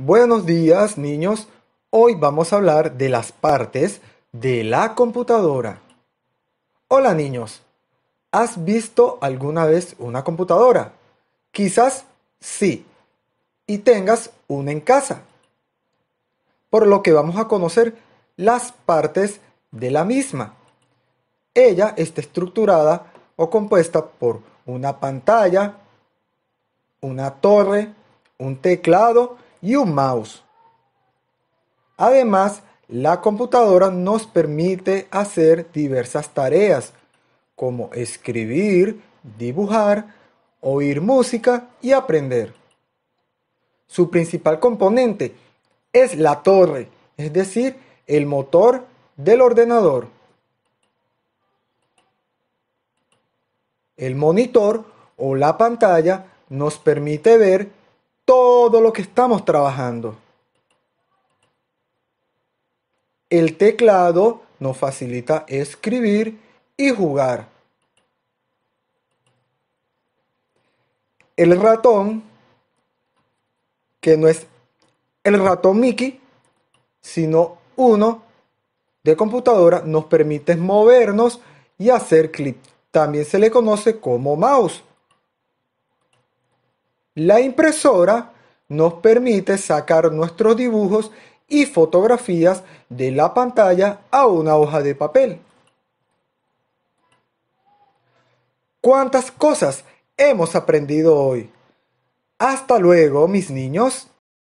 Buenos días niños, hoy vamos a hablar de las partes de la computadora. Hola niños, ¿has visto alguna vez una computadora? Quizás sí, y tengas una en casa. Por lo que vamos a conocer las partes de la misma. Ella está estructurada o compuesta por una pantalla, una torre, un teclado y un mouse. Además, la computadora nos permite hacer diversas tareas como escribir, dibujar, oír música y aprender. Su principal componente es la torre, es decir, el motor del ordenador. El monitor o la pantalla nos permite ver todo lo que estamos trabajando. El teclado nos facilita escribir y jugar. El ratón, que no es el ratón Mickey, sino uno de computadora, nos permite movernos y hacer clic. También se le conoce como mouse. La impresora nos permite sacar nuestros dibujos y fotografías de la pantalla a una hoja de papel. ¿Cuántas cosas hemos aprendido hoy? Hasta luego, mis niños.